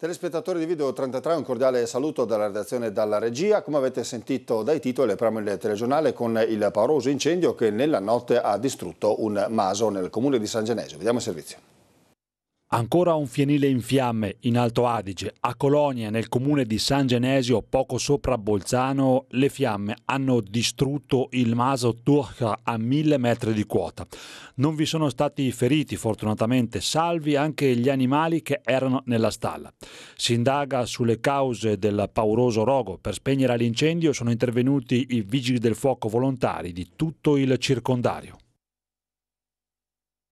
Telespettatori di Video 33, un cordiale saluto dalla redazione e dalla regia. Come avete sentito dai titoli, apriamo il telegiornale con il pauroso incendio che nella notte ha distrutto un maso nel comune di San Genesio. Vediamo il servizio. Ancora un fienile in fiamme in Alto Adige, a Colonia nel comune di San Genesio, poco sopra Bolzano, le fiamme hanno distrutto il Maso Turca a mille metri di quota. Non vi sono stati feriti fortunatamente, salvi anche gli animali che erano nella stalla. Si indaga sulle cause del pauroso rogo. Per spegnere l'incendio sono intervenuti i vigili del fuoco volontari di tutto il circondario.